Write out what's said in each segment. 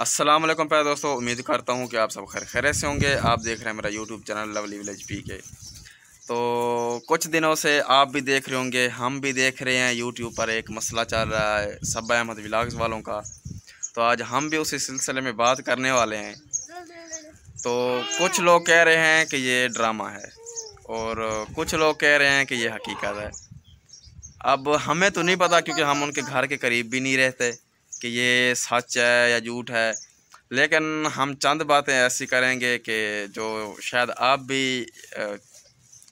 अस्सलाम वालेकुम प्यारे दोस्तों उम्मीद करता हूँ कि आप सब खैर खैर से होंगे आप देख रहे हैं मेरा YouTube channel lovely village P K तो कुछ दिनों से आप भी देख रहे होंगे हम भी देख रहे हैं यूट्यूब पर एक मसला चल रहा है सब्बा अहमद विलाग्स वालों का तो आज हम भी उसी सिलसिले में बात करने वाले हैं तो कुछ लोग कह रहे हैं कि ये ड्रामा है और कुछ लोग कह रहे हैं कि ये हकीकत है अब हमें तो नहीं पता क्योंकि हम उनके घर के करीब भी नहीं रहते कि ये सच है या झूठ है लेकिन हम चंद बातें ऐसी करेंगे कि जो शायद आप भी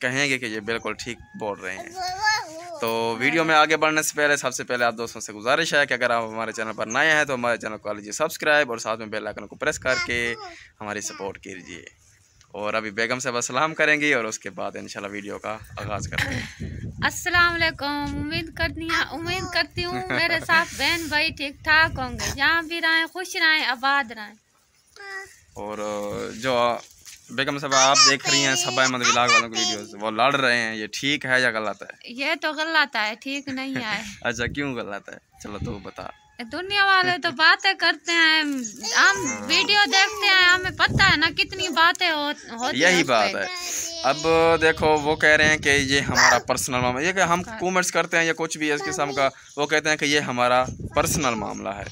कहेंगे कि ये बिल्कुल ठीक बोल रहे हैं तो वीडियो में आगे बढ़ने से पहले सबसे पहले आप दोस्तों से गुजारिश है कि अगर आप हमारे चैनल पर नए हैं तो हमारे चैनल को लीजिए सब्सक्राइब और साथ में बेल आइकन को प्रेस करके हमारी सपोर्ट कीजिए और अभी बेगम साहब सलाम करेंगी और उसके बाद इंशाल्लाह वीडियो का आगाज़ करेंगे अस्सलाम वालेकुम उम्मीद करती हूँ उम्मीद करती हूँ मेरे साथ बहन भाई ठीक ठाक होंगे जहाँ भी रहें खुश रहें आबाद रहें और जो बेगम साहब आप देख रही हैं सब अहमद विलाग वालों की वीडियोस वो लड़ रहे हैं ये ठीक है या गलत है ये तो गलत है ठीक नहीं है अच्छा क्यों गलत है चलो तो बता दुनिया वाले तो बातें करते हैं हम वीडियो देखते हैं हमें पता है ना कितनी बातें हो, होती यही बात है अब देखो वो कह रहे हैं कि ये हमारा पर्सनल मामला ये कि हम कॉमर्स हाँ। करते हैं या कुछ भी इस किस्म का वो कहते हैं कि ये हमारा पर्सनल मामला है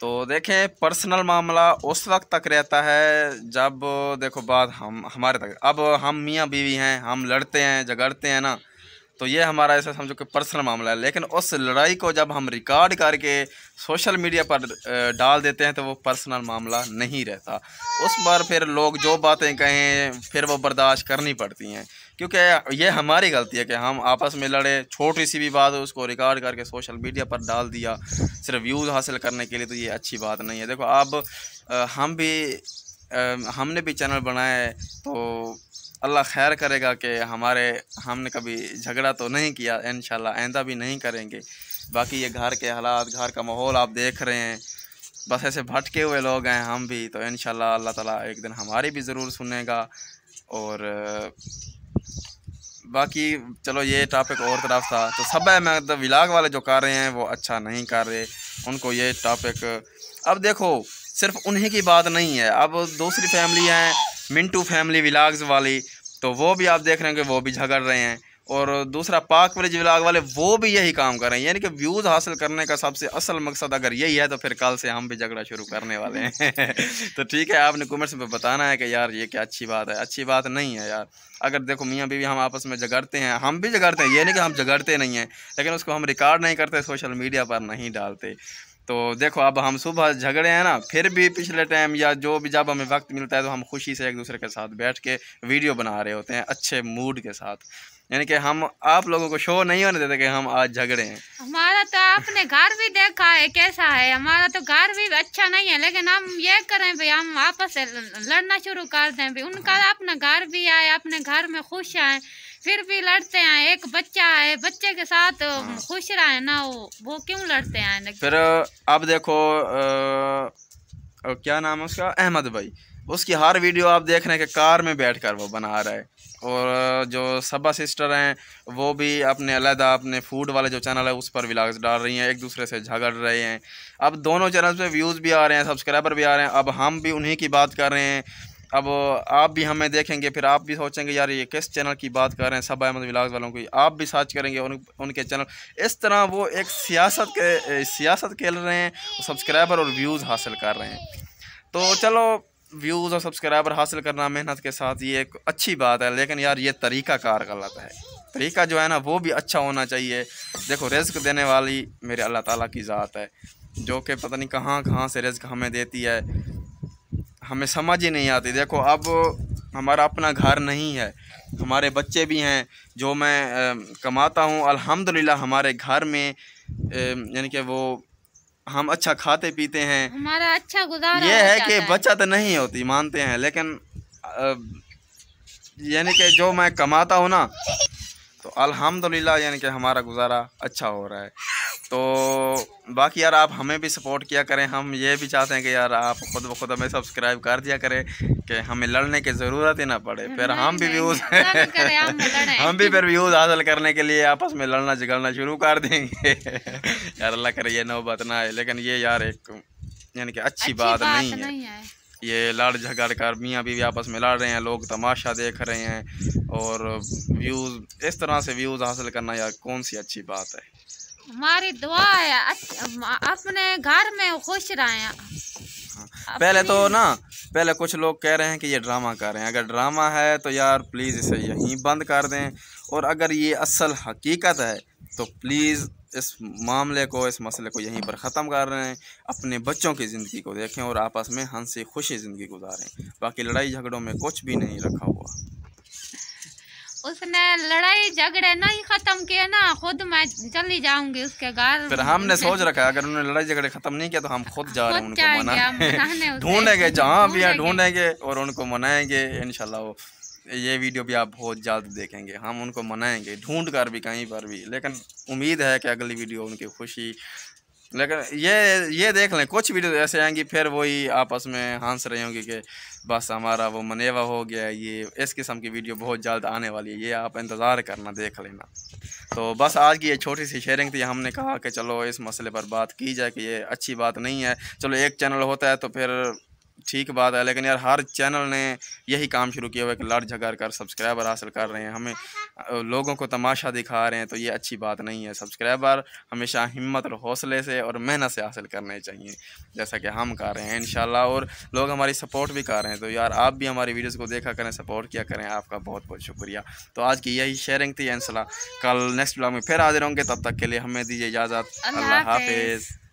तो देखें पर्सनल मामला उस वक्त तक रहता है जब देखो बात हम हमारे तक अब हम मियाँ बीवी हैं हम लड़ते हैं झगड़ते हैं ना तो ये हमारा ऐसा समझो कि पर्सनल मामला है लेकिन उस लड़ाई को जब हम रिकॉर्ड करके सोशल मीडिया पर डाल देते हैं तो वो पर्सनल मामला नहीं रहता उस बार फिर लोग जो बातें कहें फिर वो बर्दाश्त करनी पड़ती हैं क्योंकि ये हमारी गलती है कि हम आपस में लड़े छोटी सी भी बात उसको रिकॉर्ड करके सोशल मीडिया पर डाल दिया सिर्फ व्यूज़ हासिल करने के लिए तो ये अच्छी बात नहीं है देखो अब हम भी हमने भी चैनल बनाया है तो अल्लाह खैर करेगा कि हमारे हमने कभी झगड़ा तो नहीं किया इन आइंदा भी नहीं करेंगे बाकी ये घर के हालात घर का माहौल आप देख रहे हैं बस ऐसे भटके हुए लोग हैं हम भी तो इन अल्लाह ताला एक दिन हमारी भी ज़रूर सुनेगा और बाकी चलो ये टॉपिक और तरफ था तो सब है मतलब तो विलाग वाले जो कर रहे हैं वो अच्छा नहीं कर रहे उनको ये टॉपिक अब देखो सिर्फ उन्हीं की बात नहीं है अब दूसरी फैमिली हैं मिंटू फैमिली विलाग्स वाली तो वो भी आप देख रहे होंगे वो भी झगड़ रहे हैं और दूसरा पाक विलेज विलाग वाले वो भी यही काम कर रहे हैं यानी कि व्यूज़ हासिल करने का सबसे असल मकसद अगर यही है तो फिर कल से हम भी झगड़ा शुरू करने वाले हैं तो ठीक है आपने कमेंट्स में बताना है कि यार ये क्या अच्छी बात है अच्छी बात नहीं है यार अगर देखो मियाँ बीवी हम आपस में झगड़ते हैं हम भी झगड़ते हैं ये नहीं कि हम झगड़ते नहीं हैं लेकिन उसको हम रिकॉर्ड नहीं करते सोशल मीडिया पर नहीं डालते तो देखो अब हम सुबह झगड़े हैं ना फिर भी पिछले टाइम या जो भी जब हमें वक्त मिलता है तो हम खुशी से एक दूसरे के साथ बैठ के वीडियो बना रहे होते हैं अच्छे मूड के साथ यानी कि हम आप लोगों को शो नहीं होने देते कि हम आज झगड़े हैं हमारा तो आपने घर भी देखा है कैसा है हमारा तो घर भी अच्छा नहीं है लेकिन हम ये करें भाई हम आपस से लड़ना शुरू कर दें भाई उनका हाँ। अपना घर भी आए अपने घर में खुश आए फिर भी लड़ते हैं एक बच्चा है बच्चे के साथ हाँ। खुश रहा है ना वो वो क्यों लड़ते हैं फिर अब देखो आ, क्या नाम है उसका अहमद भाई उसकी हर वीडियो आप देख रहे हैं कि कार में बैठ कर वो बना रहा है और जो सबा सिस्टर हैं वो भी अपने अलहदा अपने फूड वाले जो चैनल है उस पर व्लाग्स डाल रही हैं एक दूसरे से झगड़ रहे हैं अब दोनों चैनल पे व्यूज़ भी आ रहे हैं सब्सक्राइबर भी आ रहे हैं अब हम भी उन्हीं की बात कर रहे हैं अब आप भी हमें देखेंगे फिर आप भी सोचेंगे यार ये किस चैनल की बात कर रहे हैं सब अहमद विलास वालों की आप भी सर्च करेंगे उन उनके चैनल इस तरह वो एक सियासत के सियासत खेल रहे हैं सब्सक्राइबर और व्यूज़ हासिल कर रहे हैं तो चलो व्यूज़ और सब्सक्राइबर हासिल करना मेहनत के साथ ये एक अच्छी बात है लेकिन यार ये तरीका कार गलत है तरीका जो है ना वो भी अच्छा होना चाहिए देखो रिस्क देने वाली मेरे अल्लाह ताला की ज़ात है जो कि पता नहीं कहाँ कहाँ से रिस्क हमें देती है हमें समझ ही नहीं आती देखो अब हमारा अपना घर नहीं है हमारे बच्चे भी हैं जो मैं आ, कमाता हूँ अल्हम्दुलिल्लाह हमारे घर में यानी कि वो हम अच्छा खाते पीते हैं हमारा अच्छा गुजारा ये है कि बचत नहीं होती मानते हैं लेकिन यानी कि जो मैं कमाता हूँ ना तो अल्हम्दुलिल्लाह यानी कि हमारा गुजारा अच्छा हो रहा है तो बाकी यार आप हमें भी सपोर्ट किया करें हम ये भी चाहते हैं कि यार आप खुद ब खुद हमें सब्सक्राइब कर दिया करें कि हमें लड़ने की ज़रूरत ही ना पड़े फिर हम भी व्यूज़ हम भी फिर व्यूज़ हासिल करने के लिए आपस में लड़ना झगड़ना शुरू कर देंगे यार अल्लाह करे ये नौबत ना है लेकिन ये यार एक यानी कि अच्छी, बात, नहीं, है ये लड़ झगड़ कर मियाँ भी आपस में लड़ रहे हैं लोग तमाशा देख रहे हैं और व्यूज़ इस तरह से व्यूज़ हासिल करना यार कौन सी अच्छी बात है हमारी दुआ है अपने घर में खुश रहें हाँ, पहले तो ना पहले कुछ लोग कह रहे हैं कि ये ड्रामा कर रहे हैं अगर ड्रामा है तो यार प्लीज़ इसे यहीं बंद कर दें और अगर ये असल हकीकत है तो प्लीज़ इस मामले को इस मसले को यहीं पर ख़त्म कर रहे हैं अपने बच्चों की ज़िंदगी को देखें और आपस में हंसी खुशी ज़िंदगी गुजारें बाकी लड़ाई झगड़ों में कुछ भी नहीं रखा हुआ रखना लड़ाई झगड़े नहीं खत्म किए ना खुद मैं चली जाऊंगी उसके घर फिर हमने सोच रखा है अगर उन्होंने लड़ाई झगड़े खत्म नहीं किया तो हम खुद जा रहे हैं उनको ढूंढेंगे जहाँ भी है ढूंढेंगे और उनको मनाएंगे इनशाला ये वीडियो भी आप बहुत जल्द देखेंगे हम उनको मनाएंगे ढूंढ कर भी कहीं पर भी लेकिन उम्मीद है कि अगली वीडियो उनकी खुशी लेकिन ये ये देख लें कुछ वीडियो ऐसे आएंगी फिर वही आपस में हंस रही होंगी कि बस हमारा वो मनेवा हो गया ये इस किस्म की वीडियो बहुत जल्द आने वाली है ये आप इंतज़ार करना देख लेना तो बस आज की ये छोटी सी शेयरिंग थी हमने कहा कि चलो इस मसले पर बात की जाए कि ये अच्छी बात नहीं है चलो एक चैनल होता है तो फिर ठीक बात है लेकिन यार हर चैनल ने यही काम शुरू किया हुआ है कि लड़ झगड़ कर सब्सक्राइबर हासिल कर रहे हैं हमें लोगों को तमाशा दिखा रहे हैं तो ये अच्छी बात नहीं है सब्सक्राइबर हमेशा हिम्मत और हौसले से और मेहनत से हासिल करने चाहिए जैसा कि हम कर रहे हैं इन और लोग हमारी सपोर्ट भी कर रहे हैं तो यार आप भी हमारी वीडियोज़ को देखा करें सपोर्ट किया करें आपका बहुत बहुत शुक्रिया तो आज की यही शेयरिंग थी इंसला कल नेक्स्ट ब्लॉग में फिर हाजिर होंगे तब तक के लिए हमें दीजिए इजाज़त अल्लाह हाफिज़